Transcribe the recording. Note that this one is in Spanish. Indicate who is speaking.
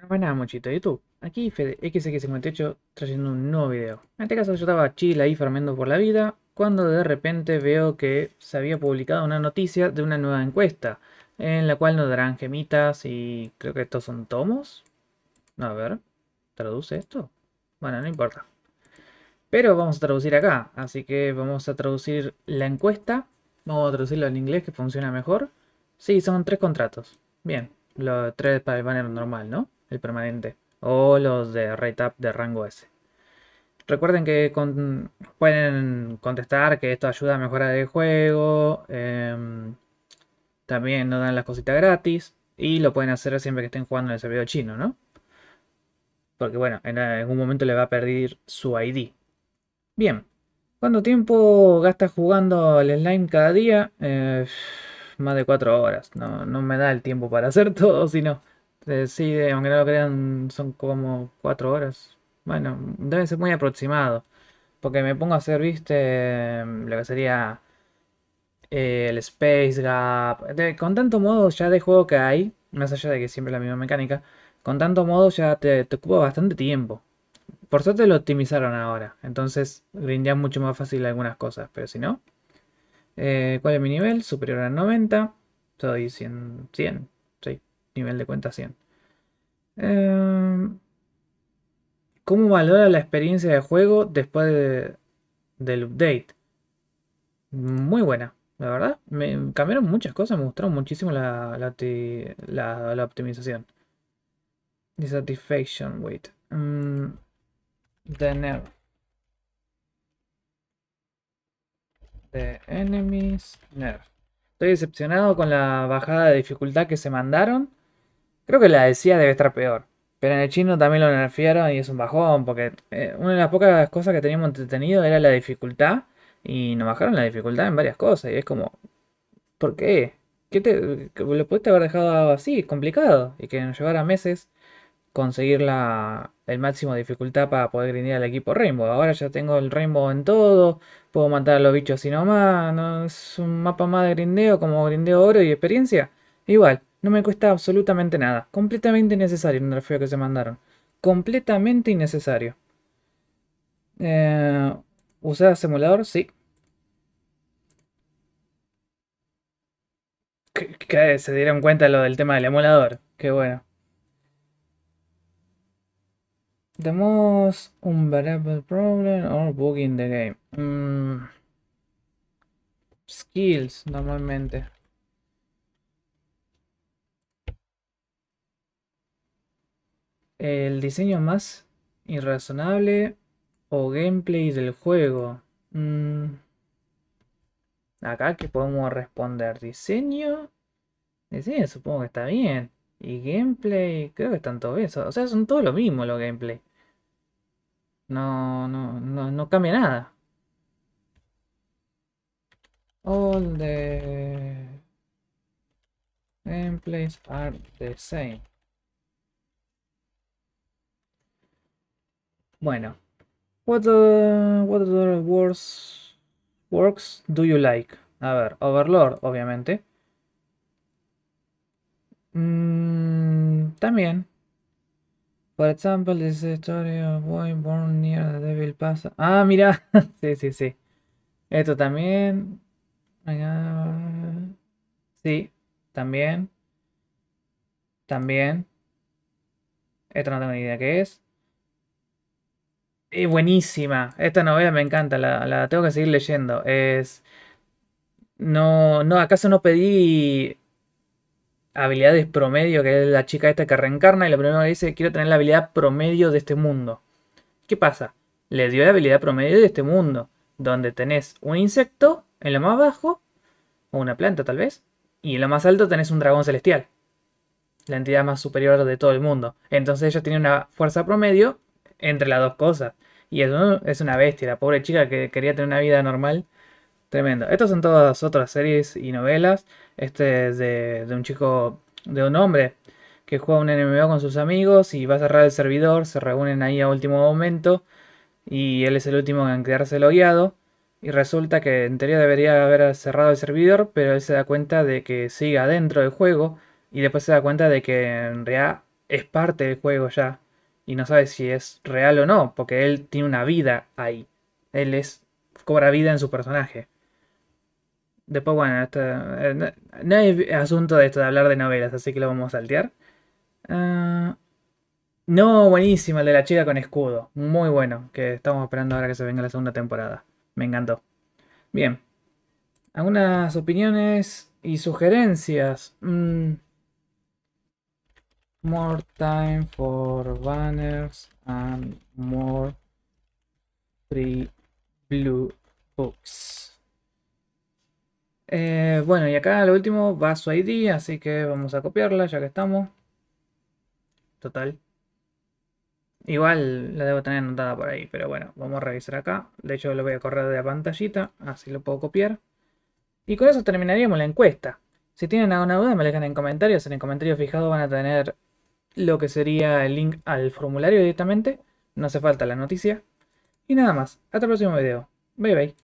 Speaker 1: Bueno, pues nada, muchito de YouTube. Aquí FedeXX58 trayendo un nuevo video. En este caso yo estaba chill ahí farmeando por la vida, cuando de repente veo que se había publicado una noticia de una nueva encuesta, en la cual nos darán gemitas y creo que estos son tomos. A ver, ¿traduce esto? Bueno, no importa. Pero vamos a traducir acá, así que vamos a traducir la encuesta. Vamos a traducirlo en inglés que funciona mejor. Sí, son tres contratos. Bien, los tres para el banner normal, ¿no? el permanente, o los de up de rango S. Recuerden que pueden contestar que esto ayuda a mejorar el juego. Em, también nos dan las cositas gratis. Y lo pueden hacer siempre que estén jugando en el servidor chino, ¿no? Porque bueno, en algún momento le va a perder su ID. Bien. ¿Cuánto tiempo gastas jugando al slime cada día? Eh, más de 4 horas. No, no me da el tiempo para hacer todo, sino sí, aunque no lo crean, son como cuatro horas. Bueno, debe ser muy aproximado. Porque me pongo a hacer, viste, lo que sería eh, el Space Gap. con tanto modo ya de juego que hay, más allá de que siempre la misma mecánica, con tanto modo ya te, te ocupa bastante tiempo. Por suerte lo optimizaron ahora. Entonces grindean mucho más fácil algunas cosas. Pero si no. Eh, ¿Cuál es mi nivel? Superior a 90. Soy 100. 100. Sí. Nivel de cuenta 100. Em, ¿Cómo valora la experiencia de juego después del update? Muy buena, la verdad. Me cambiaron muchas cosas, me gustaron muchísimo la, optimización. Dissatisfaction, wait. Mm, the, the enemies nerf. Estoy decepcionado con la bajada de dificultad que se mandaron Creo que la de CIA debe estar peor. Pero en el chino también lo nerfearon y es un bajón, porque eh, una de las pocas cosas que teníamos entretenido era la dificultad. Y nos bajaron la dificultad en varias cosas. Y es como, ¿por qué? ¿Qué te, lo pudiste haber dejado así, complicado? Y que nos llevara meses conseguir la, el máximo de dificultad para poder grindear al equipo Rainbow. Ahora ya tengo el Rainbow en todo, puedo matar a los bichos así nomás, no, es un mapa más de grindeo, como grindeo oro y experiencia. Igual, no me cuesta absolutamente nada. Completamente innecesario el nerfeo que se mandaron. Completamente innecesario. Eh, emulador? Sí. Que, se dieron cuenta lo del tema del emulador. Qué bueno. Tenemos un variable problem or bug in the game. Mm. Skills normalmente. El diseño más irrazonable o gameplay del juego. Mm, acá que podemos responder. Diseño. Diseño supongo que está bien. Y gameplay. Creo que están todos esos. O sea, son todos lo mismo los gameplay. No, no, no, no cambia nada. All the gameplays are the same. Bueno, what what words, works do you like? A ver, Overlord, obviamente. Mm, también. Por ejemplo, this story of boy born near the devil Pass. Ah, mira. sí, sí, sí. Esto también. Sí, también. También. Esto no tengo ni idea qué es. Es buenísima. Esta novela me encanta, la, la tengo que seguir leyendo. Es. No, no, acaso no pedí habilidades promedio, que es la chica esta que reencarna y lo primero que dice, quiero tener la habilidad promedio de este mundo. ¿Qué pasa? Le dio la habilidad promedio de este mundo, donde tenés un insecto en lo más bajo, o una planta tal vez, y en lo más alto tenés un dragón celestial, la entidad más superior de todo el mundo. Entonces ella tiene una fuerza promedio entre las dos cosas. Y es una bestia, la pobre chica que quería tener una vida normal. Tremendo. Estas son todas otras series y novelas. Este es de, un chico, de un hombre que juega un MMO con sus amigos y va a cerrar el servidor. Se reúnen ahí a último momento y él es el último en quedarse logueado. Y resulta que en teoría debería haber cerrado el servidor, pero él se da cuenta de que sigue adentro del juego y después se da cuenta de que en realidad es parte del juego ya y no sabe si es real o no, porque él tiene una vida ahí. Él es cobra vida en su personaje. Después, bueno, eh, no, hay asunto de esto de hablar de novelas, así que lo vamos a saltear. Ah, no, buenísimo, el de la chica con escudo. Muy bueno, que estamos esperando ahora que se venga la segunda temporada. Me encantó. Bien. Algunas opiniones y sugerencias. Mm more time for banners and more free blue books. Eh, bueno, y acá lo último va su ID, así que vamos a copiarla ya que estamos. Total. Igual la debo tener anotada por ahí, pero bueno, vamos a revisar acá. De hecho lo voy a correr de la pantallita, así lo puedo copiar. Y con eso terminaríamos la encuesta. Si tienen alguna duda me la dejan en comentarios. En el comentario fijado van a tener lo que sería el link al formulario directamente. No hace falta la noticia. Y nada más. Hasta el próximo video. Bye bye.